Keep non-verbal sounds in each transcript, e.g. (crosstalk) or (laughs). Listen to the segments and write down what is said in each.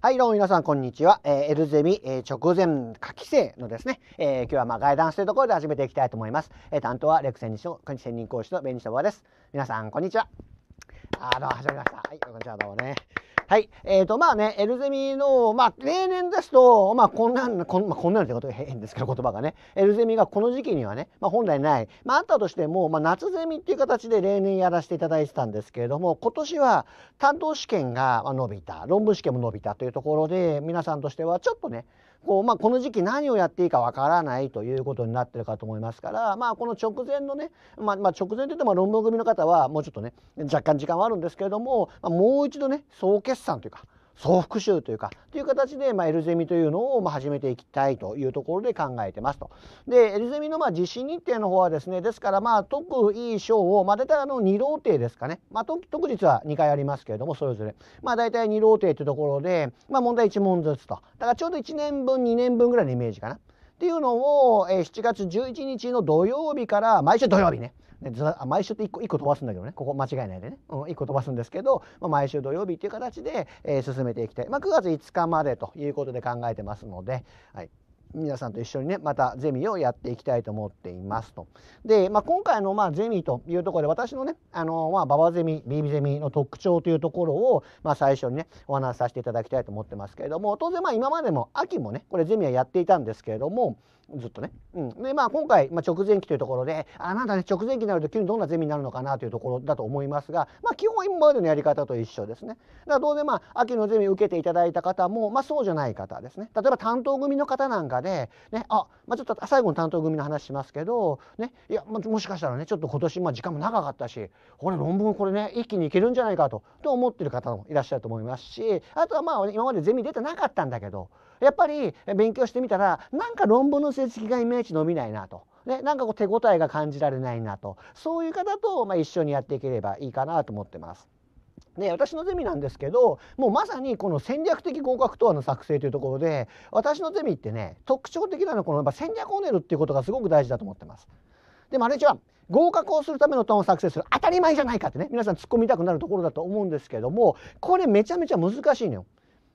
はい、どうも皆さん、こんにちは。えー、エルゼミ、えー、直前下期生のですね、えー、今日はまあガイダンスというところで始めていきたいと思います。えー、担当はレクセン専任専任講師のベニシタボです。皆さん、こんにちは。あ、どうも、始まりました。はい、こんにちは、どうもね。はい。えっ、ー、と、まあね、エルゼミの、まあ、例年ですと、まあ、こんなん、こん,、まあ、こんなんってこと変ですけど、言葉がね。エルゼミがこの時期にはね、まあ、本来ない。まあ、あったとしても、まあ、夏ゼミっていう形で例年やらせていただいてたんですけれども、今年は担当試験が伸びた、論文試験も伸びたというところで、皆さんとしてはちょっとね、こう、まあ、この時期何をやっていいかわからないということになってるかと思いますから、まあ、この直前のね、まあ、まあ、直前というとま論文組の方はもうちょっとね若干時間はあるんですけれども、もう一度ね総決算というか総復習というかという形で、まあ、L ゼミというのを、まあ、始めていきたいというところで考えてますと。で L ゼミの、まあ、実施日程の方はですねですからまあ特い賞を、まあ、大体あの2ローですかね、まあ、特実は2回ありますけれどもそれぞれ、まあ、大体2ローというところで、まあ、問題1問ずつとだからちょうど1年分2年分ぐらいのイメージかな。っていうのを、えー、7月11日の土曜日から毎週土曜日ね毎週って1個 ,1 個飛ばすんだけどねここ間違いないでね、うん、1個飛ばすんですけど、まあ、毎週土曜日っていう形で、えー、進めていきたい、まあ、9月5日までということで考えてますので。はい皆さんと一緒にねまたゼミをやっていきたいと思っていますと。で、まあ、今回のまあゼミというところで私のね馬場、あゼミービゼミの特徴というところをまあ最初にねお話しさせていただきたいと思ってますけれども当然まあ今までも秋もねこれゼミはやっていたんですけれどもずっとね。うん、でまあ今回、まあ、直前期というところであなんだね直前期になると急にどんなゼミになるのかなというところだと思いますが、まあ、基本今までのやり方と一緒ですね。だから当然まあ秋のゼミ受けていただいた方も、まあ、そうじゃない方ですね。例えば担当組の方なんかで、ねあまあ、ちょっと最後の担当組の話しますけど、ね、いやもしかしたらねちょっと今年、まあ、時間も長かったしこれ論文これね一気にいけるんじゃないかとと思ってる方もいらっしゃると思いますしあとはまあ今までゼミ出てなかったんだけどやっぱり勉強してみたらなんか論文の成績がイメージ伸びないなと。ね、なんかこう手応えが感じられないなとそういう方と、まあ、一緒にやっていければいいかなと思ってます。で私のゼミなんですけどもうまさにこの戦略的合格答案の作成というところで私のゼミってね特徴的なのはこのやっぱ戦略を練るっていうことがすごく大事だと思ってます。で丸一は合格をするための案を作成する当たり前じゃないかってね皆さん突っ込みたくなるところだと思うんですけどもこれめちゃめちゃ難しいのよ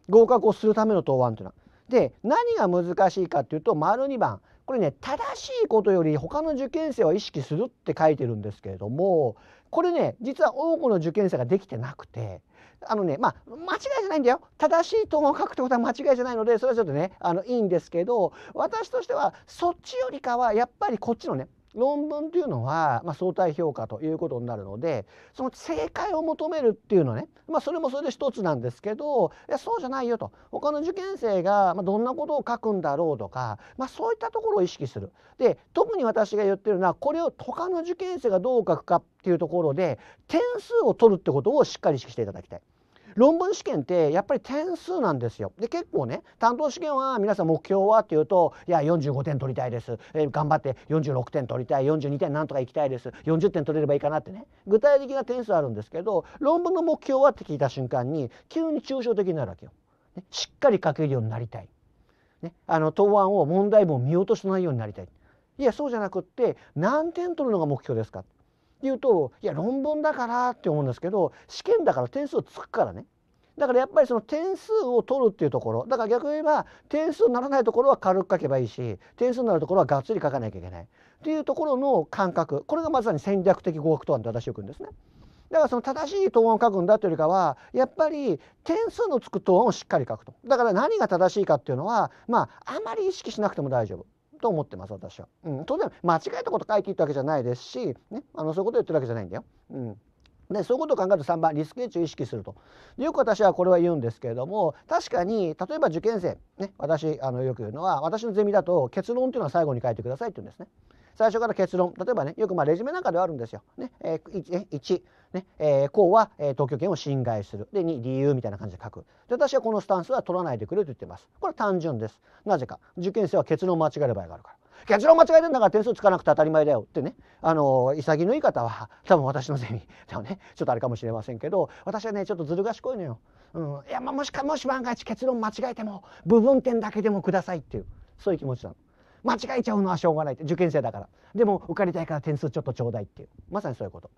合格をするための答案っていうのは。で何が難しいかっていうと丸2番これね正しいことより他の受験生は意識するって書いてるんですけれどもこれね実は多くの受験生ができてなくてあのねまあ間違いじゃないんだよ正しい答案を書くってことは間違いじゃないのでそれはちょっとねあのいいんですけど私としてはそっちよりかはやっぱりこっちのね論文というのは、まあ、相対評価ということになるのでその正解を求めるっていうのはね、まあ、それもそれで一つなんですけどいやそうじゃないよと他の受験生がどんなことを書くんだろうとか、まあ、そういったところを意識する。で特に私が言ってるのはこれを他の受験生がどう書くかっていうところで点数を取るってことをしっかり意識していただきたい。論文試験ってやっぱり点数なんですよ。で結構ね担当試験は皆さん目標はっていうといや45点取りたいです、え頑張って46点取りたい42点なんとかいきたいです40点取れればいいかなってね具体的な点数あるんですけど論文の目標はって聞いた瞬間に急に抽象的になるわけよ。ね、しっかり書けるようになりたい。ね、あの答案を問題文を見落としないようになりたい。いやそうじゃなくって何点取るのが目標ですか言うといや論文だからって思うんですけど試験だから点数つくからねだからやっぱりその点数を取るっていうところだから逆に言えば点数にならないところは軽く書けばいいし点数になるところはがっつり書かなきゃいけないっていうところの感覚これがまさに戦略的合格答案と私よく言うんですね。だからその正しい答案を書くんだというよりかはやっぱり点数のつく答案をしっかり書くとだから何が正しいかっていうのはまああまり意識しなくても大丈夫と思ってます私は。うん、当然間違えたこと書いていったわけじゃないですし、ね、あのそういうことを言ってるわけじゃないんだよ。うんでそういうことを考えると3番リスクッジを意識するとよく私はこれは言うんですけれども確かに例えば受験生、ね、私あのよく言うのは私のゼミだと結論っていうのは最後に書いてくださいって言うんですね。最初から結論例えばねよくまあレジュメなんかではあるんですよ。ねえー、1, ね、えー、こうは、えー、東京圏を侵害するで2理由みたいな感じで書くで私はこのスタンスは取らないでくれと言ってます。これは単純です。なぜか受験生は結論を間違える場合があるから。結論間違えてんだから点数つかなくて当たり前だよってねあの潔い方は多分私のゼミ (laughs) でもねちょっとあれかもしれませんけど私はねちょっとずる賢いのよ。うん、いやまあもしかもし万が一結論間違えても部分点だけでもくださいっていうそういう気持ちなの。間違えちゃうのはしょうがないって受験生だからでも受かりたいから点数ちょっとちょうだいっていうまさにそういうこと。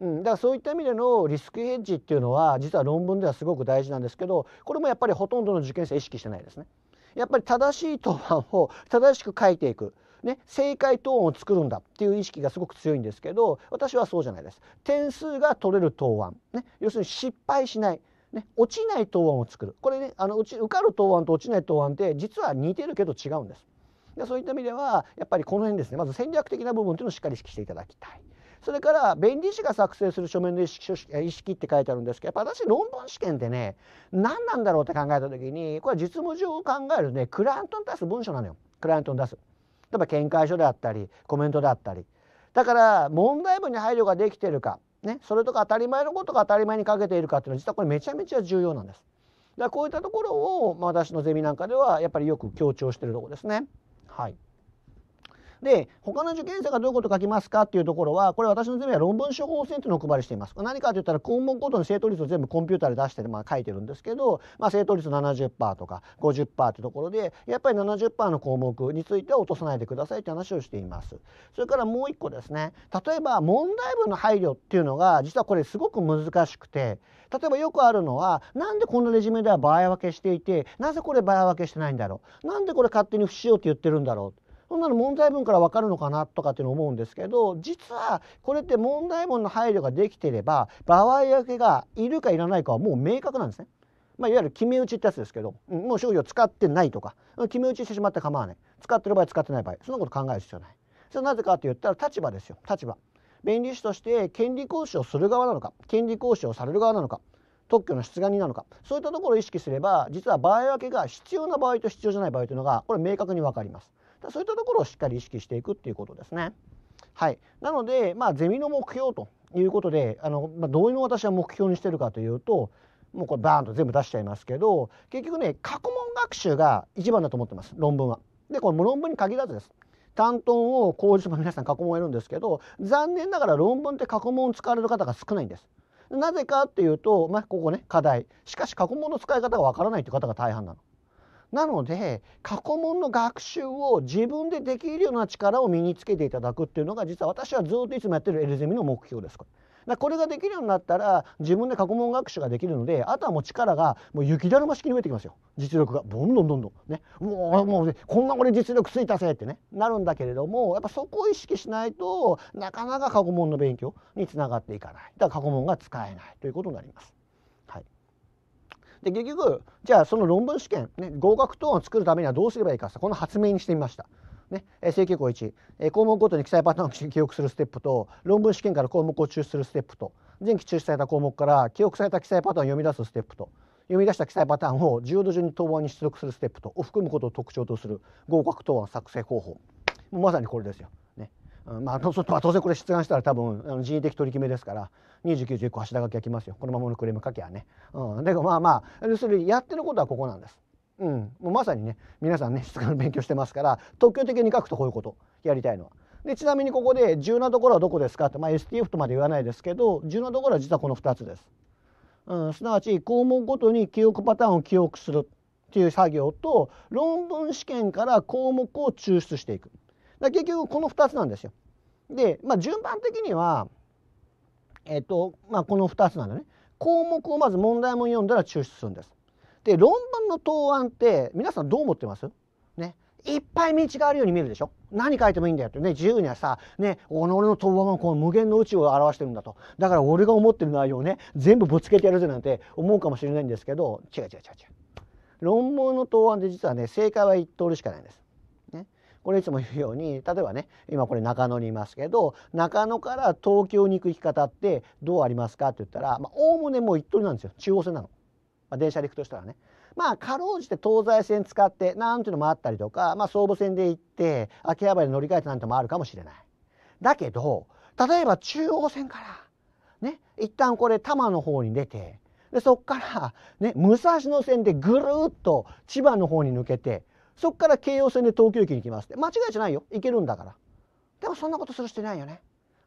うん、だからそういった意味でのリスクヘッジっていうのは実は論文ではすごく大事なんですけどこれもやっぱりほとんどの受験生意識してないですね。やっぱり正しい答案を正しく書いていく、ね、正解答案を作るんだっていう意識がすごく強いんですけど私はそうじゃないです。点数が取れる答案、ね、要するに失敗しない、ね、落ちない答案を作るこれねあのうち受かる答案と落ちない答案って実は似てるけど違うんです。でそういった意味ではやっぱりこの辺ですねまず戦略的な部分というのをしっかり意識していただきたい。それから弁理士が作成する書面の意識意識って書いてあるんですけどやっぱ私論文試験ってね何なんだろうって考えた時にこれは実務上を考えるねクライアントに出す文書なのよクライアントに出す。例えば見解書であったりコメントであったりだから問題文に配慮ができてるか、ね、それとか当たり前のことが当たり前にかけているかっていうのは実はこれめちゃめちゃ重要なんです。だからこういったところを、まあ、私のゼミなんかではやっぱりよく強調してるとこですね。はい。で他の受験生がどういうことを書きますかっていうところはこれ私のゼミは論文処方箋というのをお配りしています何かといったら項目ごとの正答率を全部コンピューターで出して、まあ、書いてるんですけど、まあ、正答率70%とか50%というところでやっぱり70%の項目については落とさないでくださいという話をしていますそれからもう一個ですね例えば問題文の配慮っていうのが実はこれすごく難しくて例えばよくあるのはなんでこのレジュメでは場合分けしていてなぜこれ場合分けしてないんだろうなんでこれ勝手に不使用って言ってるんだろうそんなの問題文から分かるのかなとかっていうの思うんですけど実はこれって問題文の配慮ができていれば場合分けがいるかいらないかはもう明確なんですね。まあ、いわゆる決め打ちってやつですけど、もう商を使ってないとか決め打ちしてしまって構わない使ってる場合使ってない場合そんなこと考える必要ない。それなぜかって言ったら立場ですよ立場。弁理士として権利行使をする側なのか権利行使をされる側なのか特許の出願になのかそういったところを意識すれば実は場合分けが必要な場合と必要じゃない場合というのがこれ明確に分かりますそういったところをしっかり意識していくっていうことですねはいなのでまあゼミの目標ということであの、まあ、どういうのを私は目標にしてるかというともうこれバーンと全部出しちゃいますけど結局ね過去問学習が一番だと思ってます論文は。でこれも論文に限らずです。担当を工事もの皆さん過去問をやるんですけど残念ながら論文って過去問を使われる方が少ないんです。なぜかっていうと、まあ、ここね課題しかし過去問の使い方がわからないという方が大半なの。なので過去問の学習を自分でできるような力を身につけていただくっていうのが実は私はずっといつもやってるエルゼミの目標です。これだこれができるようになったら自分で過去問学習ができるのであとはもう力がもう雪だるま式に増えてきますよ実力がどんどんどんどんねううもうこんな俺実力ついたぜってねなるんだけれどもやっぱそこを意識しないとなかなか過去問の勉強につながっていかないだから過去問が使えないということになります。はいで結局じゃあその論文試験、ね、合格等を作るためにはどうすればいいかこの発明にしてみました。ね、正規項1、項目ごとに記載パターンを記憶するステップと、論文試験から項目を抽出するステップと、前期抽出された項目から記憶された記載パターンを読み出すステップと、読み出した記載パターンを重要度順に答案に出力するステップとを含むことを特徴とする合格答案作成方法。もうまさにこれですよ。ね。うん、まあ、当然これ出願したら多分あの人為的取り決めですから29、11個柱書きがきますよ。このままのクレーム書きはね。うん、でまあまあ要するにやってることはここなんです。うん、もうまさにね皆さんね質感の勉強してますから特許的に書くとこういうことやりたいのは。でちなみにここで重要なところはどこですかって、まあ、STF とまで言わないですけど重要なところは実はこの2つです。うん、すなわち項目ごとに記憶パターンを記憶するっていう作業と論文試験から項目を抽出していく。だ結局この2つなんですよ。で、まあ、順番的には、えっとまあ、この2つなんだね。項目をまず問題文読んだら抽出するんです。で論文の答案って皆さんどう思ってますねいっぱい道があるように見えるでしょ何書いてもいいんだよってね自由にはさね己の答案はこの無限の宇宙を表してるんだとだから俺が思ってる内容をね全部ぶつけてやるぜなんて思うかもしれないんですけど違う違う違う違う論文の答案で実はね正解は一通りしかないんです。ね、これいつも言うように例えばね今これ中野にいますけど中野から東京に行く行き方ってどうありますかって言ったらおおむねもう一通りなんですよ中央線なの。まあ、電車で行くとしたらねまあかろうじて東西線使ってなんていうのもあったりとか、まあ、総武線で行って秋葉原で乗り換えてなんてもあるかもしれない。だけど例えば中央線からね一旦これ多摩の方に出てでそっから、ね、武蔵野線でぐるっと千葉の方に抜けてそっから京葉線で東京駅に行きますって間違いじゃないよ行けるんだからでもそんなことする人いないよね、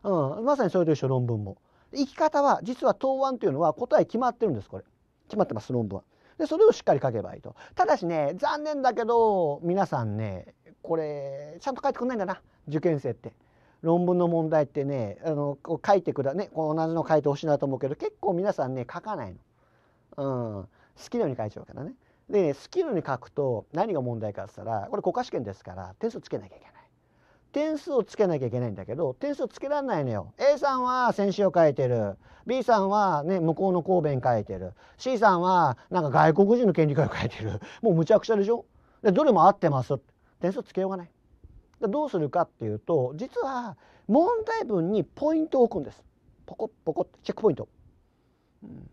うん、まさにそれと一緒論文も行き方は実は答案というのは答え決まってるんですこれ決まってます論文は。でそれをしっかり書けばいいと。ただしね残念だけど皆さんねこれちゃんと書いてくんないんだな受験生って。論文の問題ってねあの書いてくだね同じの書いてほしいなと思うけど結構皆さんね書かないの。うん、好きなように書いちゃうからね。で、ね、好きなように書くと何が問題かって言ったらこれ国家試験ですから点数つけなきゃいけない。点数をつけなきゃいけないんだけど点数つけられないのよ A さんは先週を書いてる B さんはね向こうの神戸に書いてる C さんはなんか外国人の権利会を書いてる (laughs) もうむちゃくちゃでしょでどれも合ってます点数つけようがないどうするかっていうと実は問題文にポイントを置くんですポコポコってチェックポイント、うん、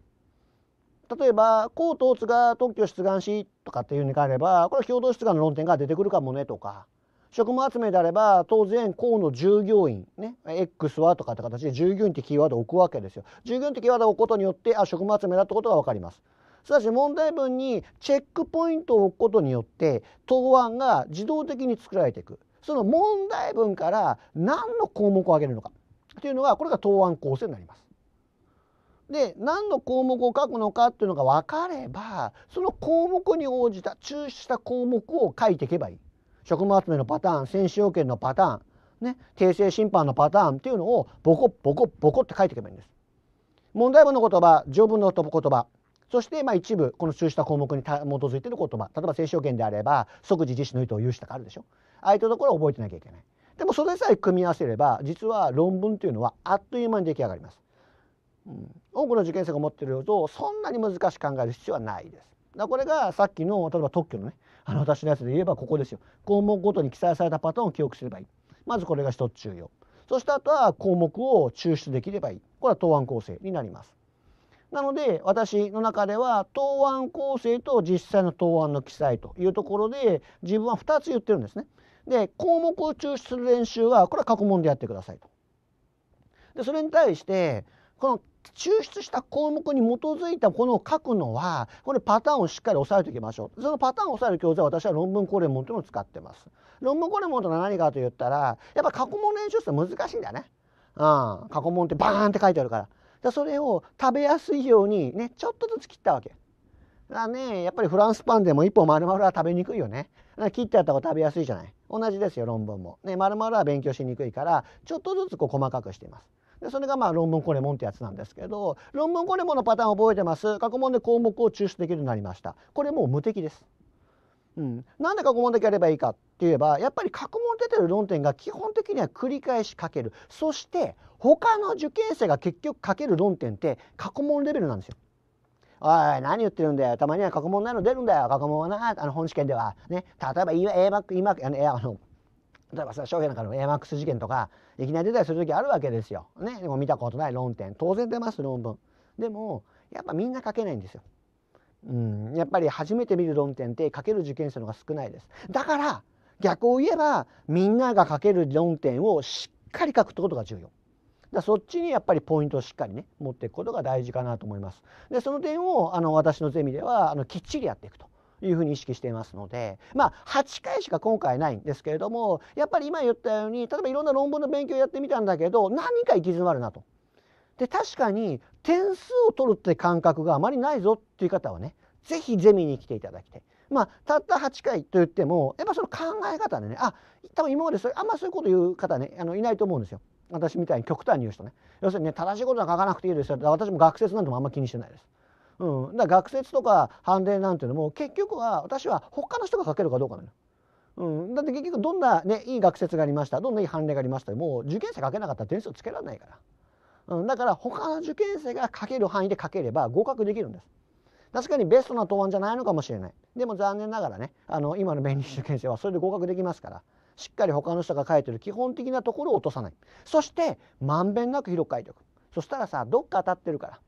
例えば「江東津が特許出願し」とかっていうに変えればこれは共同出願の論点が出てくるかもねとか職務集めであれば当然河の従業員ね X はとかって形で従業員ってキーワードを置くわけですよ。従業員ってキーワードを置くことによってあ職務集めだってことが分かります。すなわち問題文にチェックポイントを置くことによって答案が自動的に作られていくその問題文から何の項目を挙げるのかというのがこれが答案構成になります。で何の項目を書くのかっていうのが分かればその項目に応じた抽出した項目を書いていけばいい。職務集めのパターン選手要件のパターンね、訂正審判のパターンっていうのをボコボコボコって書いていけばいいんです。問題文の言葉条文の言葉そしてまあ一部この注した項目に基づいている言葉例えば選手要件であれば即時実施の意図を有したかあるでしょああいったところを覚えてなきゃいけないでもそれさえ組み合わせれば実は論文というのはあっという間に出来上がります、うん、多くの受験生が持っているとそんなに難しく考える必要はないですだこれがさっきの例えば特許のねあの私のやつで言えばここですよ項目ごとに記載されたパターンを記憶すればいいまずこれが一つ重要そしてあとは項目を抽出できればいいこれは答案構成になりますなので私の中では答案構成と実際の答案の記載というところで自分は2つ言ってるんですね。で項目を抽出する練習はこれは過去問でやってくださいと。でそれに対してこの抽出した項目に基づいたものを書くのはこれパターンをしっかり押さえておきましょうそのパターンを押さえる教材は私は論文コレモンというのを使ってます論文コレモンというのは何かと言ったらやっぱ過去問練習って難しいんだよね、うん、過去問ってバーンって書いてあるからでそれを食べやすいようにねちょっとずつ切ったわけだねやっぱりフランスパンでも1本丸々は食べにくいよね切ってあった方が食べやすいじゃない同じですよ論文も。ね丸々は勉強しにくいからちょっとずつこう細かくしています。でそれがまあ論文コレモンってやつなんですけど論文コレモンのパターン覚えてます過去問で項目を抽出できるようになりましたこれもう無敵です、うん、なんで過去問だけやればいいかって言えばやっぱり過去問出てる論点が基本的には繰り返し書けるそして他の受験生が結局書ける論点って過去問レベルなんですよおい、何言ってるんだよ。たまには過去問なの出るんだよ。過去問はな、あの、本試験では。ね。例えば、A マック、E マック、あの、あの例えばさ、商品なんかの A マックス事件とか、いきなり出たりする時あるわけですよ。ね。でも見たことない論点。当然出ます、論文。でも、やっぱみんな書けないんですよ。うん、やっぱり初めて見る論点って書ける受験生のが少ないです。だから逆を言えばみんなが書ける論点をしっかり書くってことが重要。だそっちにやっぱりポイントをしっかりね持っていくことが大事かなと思います。でその点をあの私のゼミではあのきっちりやっていくと。いうふうに意識していますのでまあ8回しか今回ないんですけれどもやっぱり今言ったように例えばいろんな論文の勉強やってみたんだけど何か行き詰まるなと。で確かに点数を取るって感覚があまりないぞっていう方はね是非ゼミに来ていただきたい。まあ、たった8回と言ってもやっぱその考え方でねあ多分今までそれあんまそういうこと言う方ねあのいないと思うんですよ。私みたいに極端に言う人ね要するにね正しいことは書かなくていいですよ私も学説なんてもあんま気にしてないです。うん、だから学説とか判例なんていうのも結局は私は他の人が書けるかどうかなの。うん、だって結局どんな、ね、いい学説がありましたどんないい判例がありましたもう受験生書けなかったら点数つけられないから、うん、だから他の受験生が書ける範囲で書ければ合格できるんです確かにベストな答案じゃないのかもしれないでも残念ながらねあの今の弁理士受験生はそれで合格できますからしっかり他の人が書いてる基本的なところを落とさないそしてまんべんなく広く書いておくそしたらさどっか当たってるから。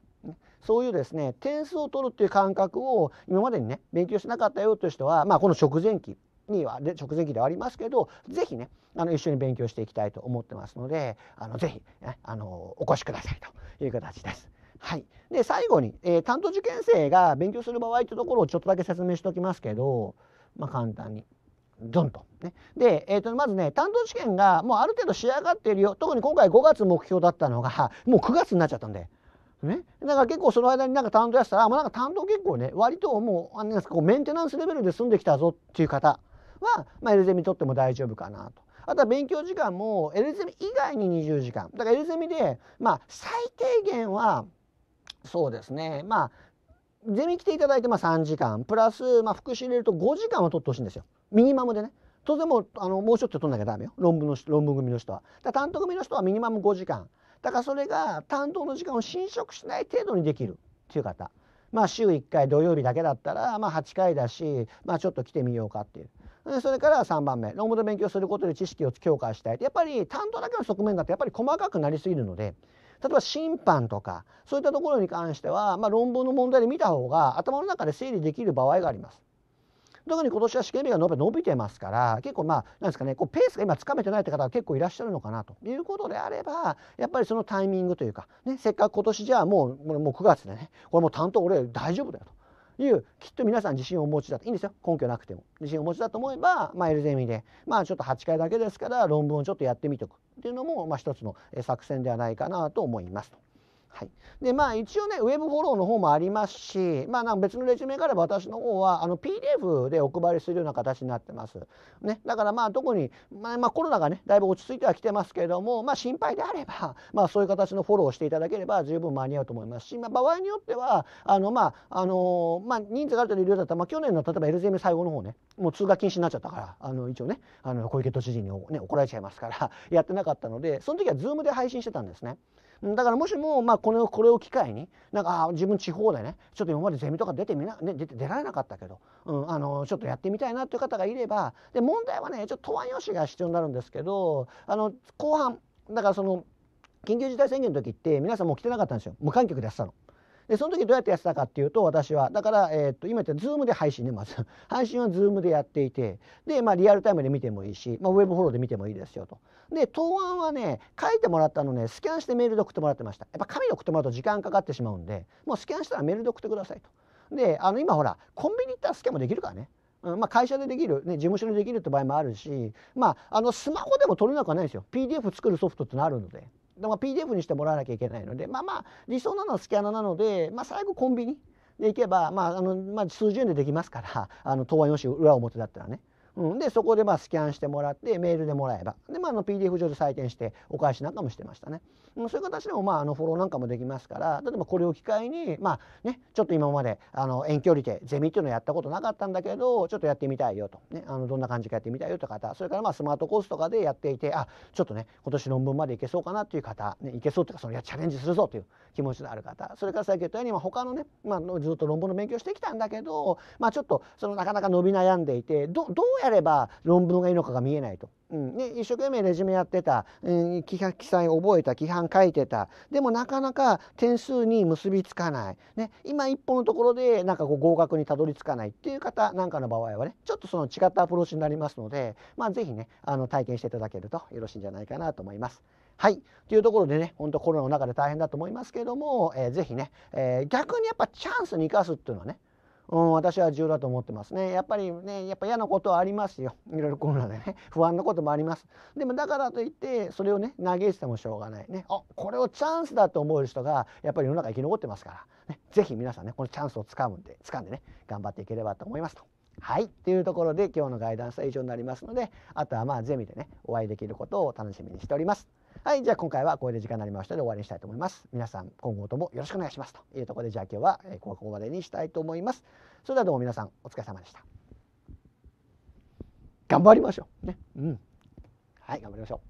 そういうですね点数を取るっていう感覚を今までにね勉強しなかったよという人は、まあ、この直前期には直前期ではありますけど是非ねあの一緒に勉強していきたいと思ってますのであの是非、ね、あのお越しくださいという形です。はい、で最後に、えー、担当受験生が勉強する場合というところをちょっとだけ説明しておきますけど、まあ、簡単にドンと。ね、で、えー、とまずね担当試験がもうある程度仕上がっているよ特に今回5月目標だったのがもう9月になっちゃったんで。ね、だから結構その間になんか担当やってたらもうなんか担当結構ね割ともうあんこうメンテナンスレベルで済んできたぞっていう方は、まあ、LZM にとっても大丈夫かなと。あとは勉強時間も l ゼミ以外に20時間だから l ゼミでまあ最低限はそうですねまあゼミ来ていただいてまあ3時間プラスまあ復習入れると5時間は取ってほしいんですよミニマムでね当然もうあのもうちょっと取んなきゃダメよ論文の論文組の人はだ担当組の人はミニマム5時間だからそれが担当の時間を侵食しない程度にできるっていう方まあ週1回土曜日だけだったらまあ8回だしまあちょっと来てみようかっていうそれから3番目論文の勉強することで知識を強化したいやっぱり担当だけの側面だとやっぱり細かくなりすぎるので例えば審判とかそういったところに関しては、まあ、論文の問題で見た方が頭の中で整理できる場合があります。特に今年は試験日が伸び伸びてますから結構まあなんですかねこうペースが今つかめてないって方が結構いらっしゃるのかなということであればやっぱりそのタイミングというか、ね、せっかく今年じゃあもうもう9月でねこれもう担当俺大丈夫だよというきっと皆さん自信をお持ちだといいんですよ根拠なくても自信をお持ちだと思えば、まあ、エルゼミで、まあ、ちょっと8回だけですから論文をちょっとやってみておくっていうのも、まあ、一つの作戦ではないかなと思いますと。はい、でまあ一応ねウェブフォローの方もありますし、まあ、なんか別のレジュメがあれば私の方はあの PDF でお配りするような形になってます。ね、だからまあ特に、まあ、まあ、コロナがねだいぶ落ち着いてはきてますけれども、まあ、心配であれば、(laughs) まあ、そういう形のフォローをしていただければ十分間に合うと思いますし、まあ、場合によってはあの、まああのまあ、人数がある程度いるようだったら、まあ、去年の例えば LZM 最後の方ねもう通過禁止になっちゃったからあの一応ねあの小池都知事に、ね、怒られちゃいますからやってなかったのでその時は Zoom で配信してたんですね。だからもしも、まあ、このこれを機会になんか自分地方でねちょっと今までゼミとか出てみな、ね、出て出られなかったけど、うん、あのちょっとやってみたいなという方がいればで問題はねちょっと答案用紙が必要になるんですけどあの後半だからその緊急事態宣言の時って皆さんもう来てなかったんですよ無観客でやってたの。でその時どうやってやってたかっていうと私はだから、えー、っと今言った Zoom で配信ねまず (laughs) 配信は Zoom でやっていてで、まあ、リアルタイムで見てもいいし、まあ、ウェブフォローで見てもいいですよと。で答案はね書いてもらったのねスキャンしてメールで送ってもらってました。やっぱ紙で送ってもらうと時間かかってしまうんでもうスキャンしたらメールで送ってくださいと。であの今ほらコンビニ行ったらスキャンもできるからね。うんまあ、会社でできる、ね、事務所でできるって場合もあるし、まあ、あのスマホでも取れなくはないですよ PDF 作るソフトってのあるので。でも PDF にしてもらわなきゃいけないのでまあまあ理想なのはスキャナなので、まあ、最後コンビニで行けば、まああのまあ、数十円でできますからあの答案用紙裏表だったらね。うん、でそこでまあスキャンしてもらってメールでもらえばで、まあ、あの PDF 上で採点してお返しなんかもしてましたね、うん、そういう形でもまああのフォローなんかもできますから例えばこれを機会に、まあね、ちょっと今まであの遠距離でゼミっていうのをやったことなかったんだけどちょっとやってみたいよと、ね、あのどんな感じかやってみたいよって方それからまあスマートコースとかでやっていてあちょっとね今年論文までいけそうかなっていう方、ね、いけそうっていうかそのいやチャレンジするぞという気持ちのある方それからさっき言ったように、まあ、他のね、まあ、ずっと論文の勉強してきたんだけど、まあ、ちょっとそのなかなか伸び悩んでいてどどうやれば論文がいいのかが見えないと。うん、で一生懸命レジュメやってた、うん、記載覚えた規範書いてたでもなかなか点数に結びつかない、ね、今一歩のところでなんかこう合格にたどり着かないっていう方なんかの場合はねちょっとその違ったアプローチになりますので、まあ、是非ねあの体験していただけるとよろしいんじゃないかなと思います。はい。というところでね、ほんとコロナの中で大変だと思いますけれども、えー、ぜね、えー、逆にやっぱチャンスに生かすっていうのはね、うん、私は重要だと思ってますね。やっぱりね、やっぱ嫌なことはありますよ。いろいろコロナでね、(laughs) 不安なこともあります。でもだからといって、それをね、嘆いててもしょうがないね。あ、これをチャンスだと思う人が、やっぱり世の中生き残ってますから、ね、ぜひ皆さんね、このチャンスをつかむんで、掴んでね、頑張っていければと思いますと。はい、というところで今日のガイダンスは以上になりますので、あとはまあゼミでね、お会いできることを楽しみにしております。はい、じゃあ今回はこれで時間になりましたので終わりにしたいと思います。皆さん今後ともよろしくお願いしますというところでじゃあ今日はここまでにしたいと思います。それではどうも皆さんお疲れ様でした。頑張りましょう。ね。うん。はい、頑張りましょう。